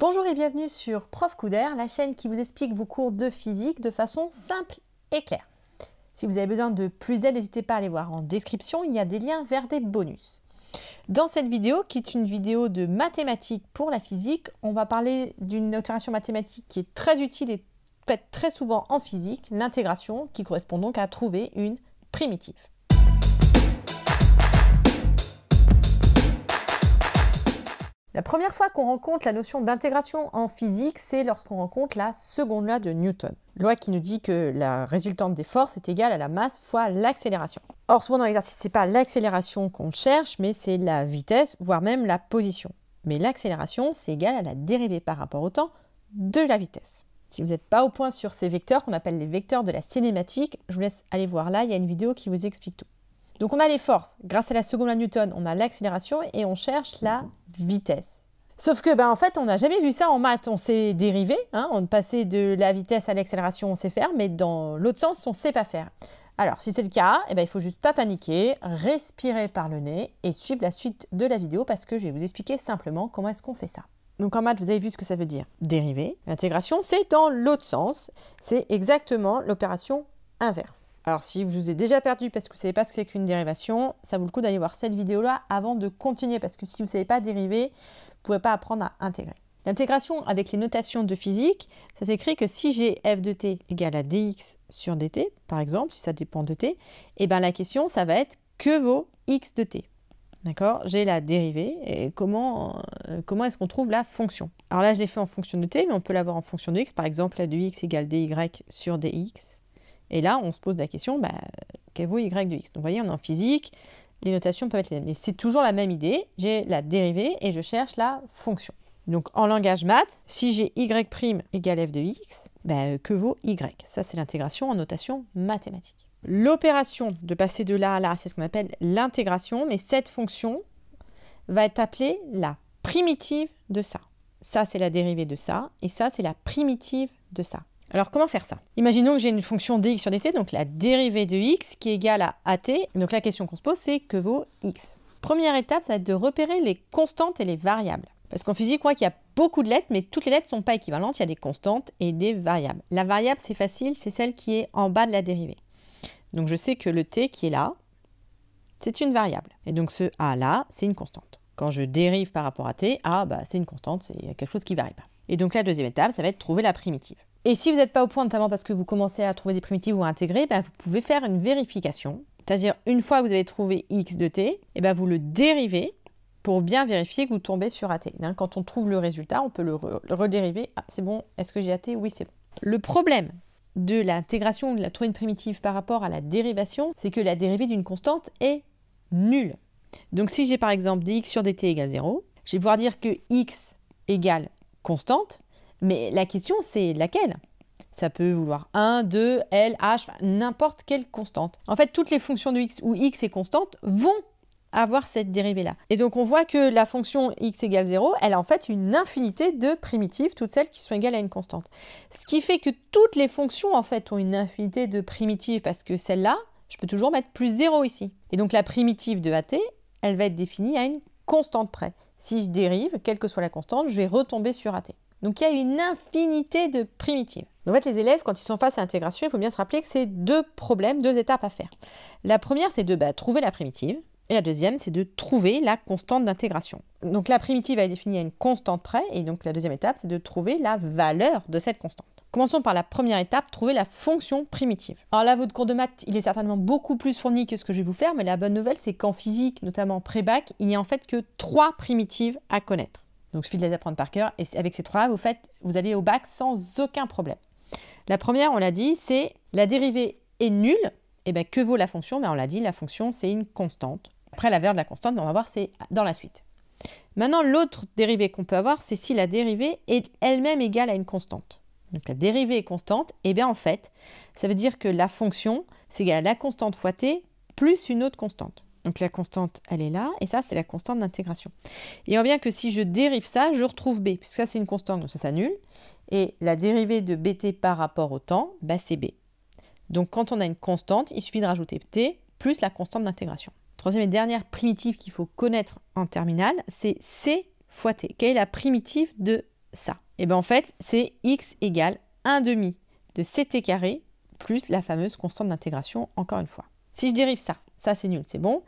Bonjour et bienvenue sur Prof Coup la chaîne qui vous explique vos cours de physique de façon simple et claire. Si vous avez besoin de plus d'aide, n'hésitez pas à aller voir en description, il y a des liens vers des bonus. Dans cette vidéo, qui est une vidéo de mathématiques pour la physique, on va parler d'une opération mathématique qui est très utile et faite très souvent en physique, l'intégration, qui correspond donc à trouver une primitive. La première fois qu'on rencontre la notion d'intégration en physique, c'est lorsqu'on rencontre la seconde loi de Newton. Loi qui nous dit que la résultante des forces est égale à la masse fois l'accélération. Or, souvent dans l'exercice, c'est pas l'accélération qu'on cherche, mais c'est la vitesse, voire même la position. Mais l'accélération, c'est égal à la dérivée par rapport au temps de la vitesse. Si vous n'êtes pas au point sur ces vecteurs qu'on appelle les vecteurs de la cinématique, je vous laisse aller voir là, il y a une vidéo qui vous explique tout. Donc on a les forces. Grâce à la seconde à Newton, on a l'accélération et on cherche la vitesse. Sauf que, ben, en fait, on n'a jamais vu ça en maths. On sait dériver, hein, on passait de la vitesse à l'accélération, on sait faire, mais dans l'autre sens, on ne sait pas faire. Alors, si c'est le cas, eh ben, il faut juste pas paniquer, respirer par le nez et suivre la suite de la vidéo parce que je vais vous expliquer simplement comment est-ce qu'on fait ça. Donc en maths, vous avez vu ce que ça veut dire. dériver. L'intégration, c'est dans l'autre sens. C'est exactement l'opération inverse. Alors si vous vous êtes déjà perdu parce que vous ne savez pas ce que c'est qu'une dérivation, ça vaut le coup d'aller voir cette vidéo-là avant de continuer parce que si vous ne savez pas dériver, vous ne pouvez pas apprendre à intégrer. L'intégration avec les notations de physique, ça s'écrit que si j'ai f de t égale à dx sur dt, par exemple, si ça dépend de t, et eh bien la question, ça va être que vaut x de t D'accord J'ai la dérivée et comment, euh, comment est-ce qu'on trouve la fonction Alors là, je l'ai fait en fonction de t, mais on peut l'avoir en fonction de x. Par exemple, la de x égale dy sur dx. Et là, on se pose la question, bah, que vaut y de x Donc vous voyez, on est en physique, les notations peuvent être les mêmes. Mais c'est toujours la même idée, j'ai la dérivée et je cherche la fonction. Donc en langage maths, si j'ai y' égale f de x, bah, euh, que vaut y Ça, c'est l'intégration en notation mathématique. L'opération de passer de là à là, c'est ce qu'on appelle l'intégration, mais cette fonction va être appelée la primitive de ça. Ça, c'est la dérivée de ça, et ça, c'est la primitive de ça. Alors comment faire ça Imaginons que j'ai une fonction dx sur dt, donc la dérivée de x qui est égale à at. Donc la question qu'on se pose, c'est que vaut x Première étape, ça va être de repérer les constantes et les variables. Parce qu'en physique, on voit qu'il y a beaucoup de lettres, mais toutes les lettres ne sont pas équivalentes. Il y a des constantes et des variables. La variable, c'est facile, c'est celle qui est en bas de la dérivée. Donc je sais que le t qui est là, c'est une variable. Et donc ce a là, c'est une constante. Quand je dérive par rapport à t, a, ah, bah, c'est une constante, c'est quelque chose qui ne varie pas. Et donc la deuxième étape, ça va être trouver la primitive. Et si vous n'êtes pas au point, notamment parce que vous commencez à trouver des primitives ou à intégrer, bah, vous pouvez faire une vérification. C'est-à-dire, une fois que vous avez trouvé x de t, eh ben, vous le dérivez pour bien vérifier que vous tombez sur AT. Hein, quand on trouve le résultat, on peut le, redériver. Ah, c'est bon, est-ce que j'ai AT Oui, c'est bon. Le problème de l'intégration de la trouver une primitive par rapport à la dérivation, c'est que la dérivée d'une constante est nulle. Donc si j'ai par exemple dx sur dt égale 0, je vais pouvoir dire que x égale constante, mais la question, c'est laquelle ça peut vouloir 1, 2, L, H, n'importe quelle constante. En fait, toutes les fonctions de x où x est constante vont avoir cette dérivée-là. Et donc on voit que la fonction x égale 0, elle a en fait une infinité de primitives, toutes celles qui sont égales à une constante. Ce qui fait que toutes les fonctions en fait ont une infinité de primitives parce que celle-là, je peux toujours mettre plus 0 ici. Et donc la primitive de AT, elle va être définie à une constante près. Si je dérive, quelle que soit la constante, je vais retomber sur AT. Donc il y a une infinité de primitives. Donc En fait, les élèves, quand ils sont face à l'intégration, il faut bien se rappeler que c'est deux problèmes, deux étapes à faire. La première, c'est de bah, trouver la primitive. Et la deuxième, c'est de trouver la constante d'intégration. Donc la primitive elle est définie à une constante près, et donc la deuxième étape, c'est de trouver la valeur de cette constante. Commençons par la première étape, trouver la fonction primitive. Alors là, votre cours de maths, il est certainement beaucoup plus fourni que ce que je vais vous faire, mais la bonne nouvelle, c'est qu'en physique, notamment pré-bac, il n'y a en fait que trois primitives à connaître. Donc, il suffit de les apprendre par cœur. Et avec ces trois-là, vous, vous allez au bac sans aucun problème. La première, on l'a dit, c'est la dérivée est nulle. Et eh bien, que vaut la fonction Mais ben, On l'a dit, la fonction, c'est une constante. Après, la valeur de la constante, ben, on va voir, c'est dans la suite. Maintenant, l'autre dérivée qu'on peut avoir, c'est si la dérivée est elle-même égale à une constante. Donc, la dérivée est constante. Et eh bien, en fait, ça veut dire que la fonction, c'est égal à la constante fois t plus une autre constante. Donc la constante, elle est là, et ça, c'est la constante d'intégration. Et on bien que si je dérive ça, je retrouve b, puisque ça, c'est une constante, donc ça s'annule. Et la dérivée de bt par rapport au temps, bah, c'est b. Donc quand on a une constante, il suffit de rajouter t plus la constante d'intégration. Troisième et dernière primitive qu'il faut connaître en terminale, c'est c fois t. Quelle est la primitive de ça Et eh bien en fait, c'est x égale 1 demi de ct carré plus la fameuse constante d'intégration, encore une fois. Si je dérive ça, ça, c'est nul, c'est bon.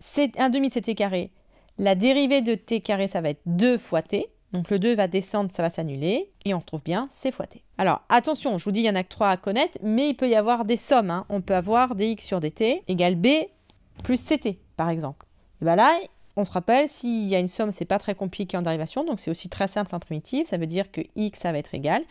C'est un demi de ct carré. La dérivée de t carré, ça va être 2 fois t. Donc le 2 va descendre, ça va s'annuler. Et on retrouve bien c fois t. Alors attention, je vous dis, il n'y en a que 3 à connaître, mais il peut y avoir des sommes. Hein. On peut avoir dx sur dt égale b plus ct, par exemple. Et bien là, on se rappelle, s'il y a une somme, c'est pas très compliqué en dérivation, donc c'est aussi très simple en primitive. Ça veut dire que x, ça va être égal.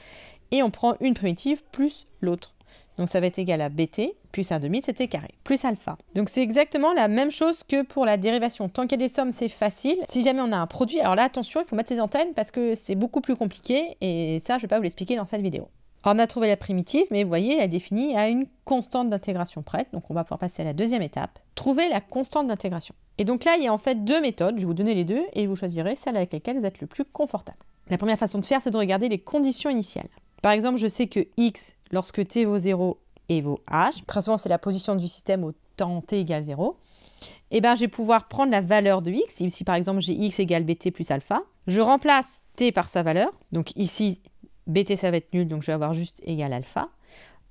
Et on prend une primitive plus l'autre. Donc ça va être égal à bt plus 1 demi de ct carré plus alpha. Donc c'est exactement la même chose que pour la dérivation. Tant qu'il y a des sommes, c'est facile. Si jamais on a un produit, alors là attention, il faut mettre ses antennes parce que c'est beaucoup plus compliqué et ça je ne vais pas vous l'expliquer dans cette vidéo. on a trouvé la primitive, mais vous voyez, elle est définie à une constante d'intégration prête. Donc on va pouvoir passer à la deuxième étape, trouver la constante d'intégration. Et donc là, il y a en fait deux méthodes. Je vais vous donner les deux et vous choisirez celle avec laquelle vous êtes le plus confortable. La première façon de faire, c'est de regarder les conditions initiales. Par exemple, je sais que x lorsque t vaut 0 et vaut h, très souvent c'est la position du système au temps t égale 0, eh ben, je vais pouvoir prendre la valeur de x. Ici, par exemple, j'ai x égale bt plus alpha. Je remplace t par sa valeur. Donc ici, bt, ça va être nul, donc je vais avoir juste égal alpha.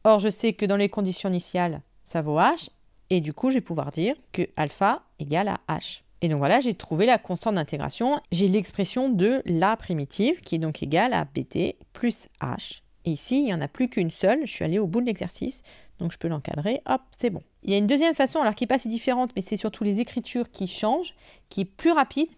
Or, je sais que dans les conditions initiales, ça vaut h. Et du coup, je vais pouvoir dire que alpha égale à h. Et donc voilà, j'ai trouvé la constante d'intégration. J'ai l'expression de la primitive qui est donc égale à bt plus h. Et ici, il n'y en a plus qu'une seule, je suis allée au bout de l'exercice, donc je peux l'encadrer, hop, c'est bon. Il y a une deuxième façon, alors qui n'est pas si différente, mais c'est surtout les écritures qui changent, qui est plus rapide,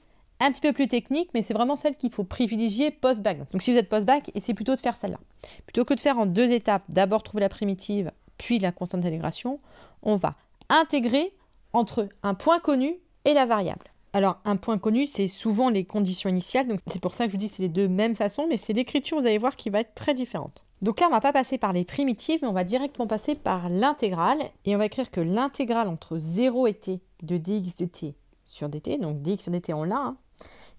un petit peu plus technique, mais c'est vraiment celle qu'il faut privilégier post-bac. Donc si vous êtes post-bac, essayez plutôt de faire celle-là. Plutôt que de faire en deux étapes, d'abord trouver la primitive, puis la constante d'intégration, on va intégrer entre un point connu et la variable. Alors, un point connu, c'est souvent les conditions initiales. Donc, c'est pour ça que je vous dis c'est les deux mêmes façons, mais c'est l'écriture, vous allez voir, qui va être très différente. Donc là, on ne va pas passer par les primitives, mais on va directement passer par l'intégrale. Et on va écrire que l'intégrale entre 0 et t de dx de t sur dt, donc dx sur dt, en l'a, hein,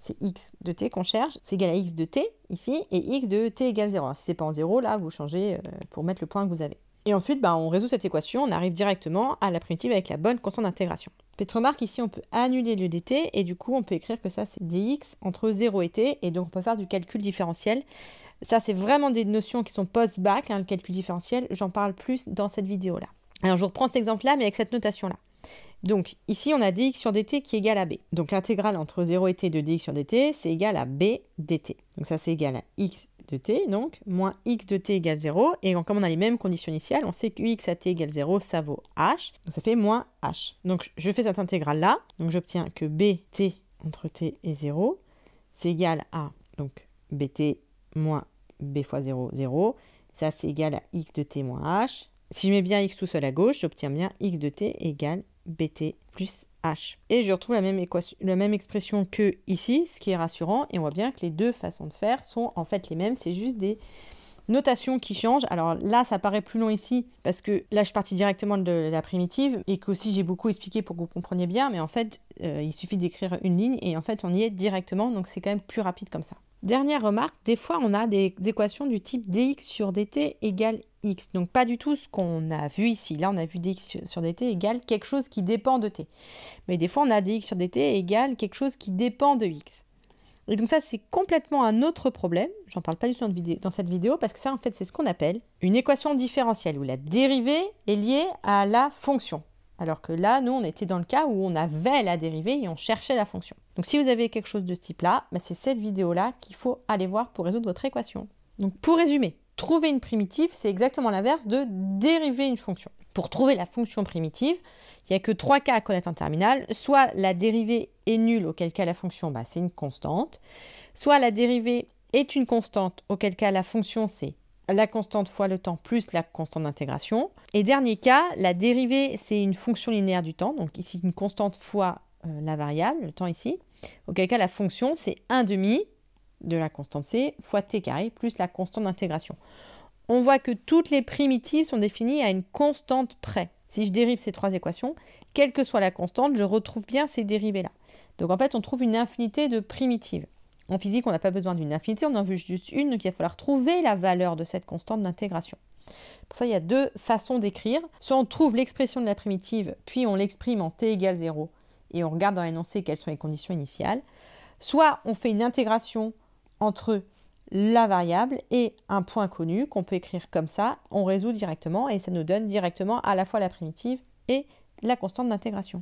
c'est x de t qu'on cherche, c'est égal à x de t ici, et x de t égale 0. si ce n'est pas en 0, là, vous changez euh, pour mettre le point que vous avez. Et ensuite, bah, on résout cette équation, on arrive directement à la primitive avec la bonne constante d'intégration. Petite remarque, ici on peut annuler le dt et du coup on peut écrire que ça c'est dx entre 0 et t et donc on peut faire du calcul différentiel. Ça c'est vraiment des notions qui sont post-bac, hein, le calcul différentiel, j'en parle plus dans cette vidéo là. Alors je reprends cet exemple là mais avec cette notation là. Donc ici on a dx sur dt qui est égal à b. Donc l'intégrale entre 0 et t de dx sur dt c'est égal à b dt. Donc ça c'est égal à x de donc moins x de t égale 0. Et comme on a les mêmes conditions initiales, on sait que x à t égale 0, ça vaut h. Donc ça fait moins h. Donc je fais cette intégrale-là. Donc j'obtiens que bt entre t et 0, c'est égal à donc bt moins b fois 0, 0. Ça, c'est égal à x de t moins h. Si je mets bien x tout seul à gauche, j'obtiens bien x de t égale bt plus et je retrouve la même, expression que ici, ce qui est rassurant. Et on voit bien que les deux façons de faire sont en fait les mêmes. C'est juste des notations qui changent. Alors là, ça paraît plus long ici parce que là, je suis partie directement de la primitive et qu'aussi j'ai beaucoup expliqué pour que vous compreniez bien. Mais en fait, euh, il suffit d'écrire une ligne et en fait on y est directement, donc c'est quand même plus rapide comme ça. Dernière remarque, des fois on a des équations du type dx sur dt égale x, donc pas du tout ce qu'on a vu ici. Là on a vu dx sur dt égale quelque chose qui dépend de t. Mais des fois on a dx sur dt égale quelque chose qui dépend de x. Et donc ça, c'est complètement un autre problème. J'en parle pas du tout dans cette vidéo parce que ça, en fait, c'est ce qu'on appelle une équation différentielle où la dérivée est liée à la fonction. Alors que là, nous, on était dans le cas où on avait la dérivée et on cherchait la fonction. Donc si vous avez quelque chose de ce type-là, bah, c'est cette vidéo-là qu'il faut aller voir pour résoudre votre équation. Donc pour résumer, trouver une primitive, c'est exactement l'inverse de dériver une fonction. Pour trouver la fonction primitive, il n'y a que trois cas à connaître en terminale. Soit la dérivée est nulle, auquel cas la fonction, bah, c'est une constante. Soit la dérivée est une constante, auquel cas la fonction, c'est la constante fois le temps plus la constante d'intégration. Et dernier cas, la dérivée, c'est une fonction linéaire du temps, donc ici une constante fois euh, la variable, le temps ici, auquel cas la fonction, c'est 1 demi de la constante c fois t carré plus la constante d'intégration. On voit que toutes les primitives sont définies à une constante près. Si je dérive ces trois équations, quelle que soit la constante, je retrouve bien ces dérivées-là. Donc en fait, on trouve une infinité de primitives. En physique, on n'a pas besoin d'une infinité, on en veut juste une, donc il va falloir trouver la valeur de cette constante d'intégration. Pour ça, il y a deux façons d'écrire. Soit on trouve l'expression de la primitive, puis on l'exprime en t égale 0, et on regarde dans l'énoncé quelles sont les conditions initiales. Soit on fait une intégration entre la variable et un point connu qu'on peut écrire comme ça, on résout directement et ça nous donne directement à la fois la primitive et la constante d'intégration.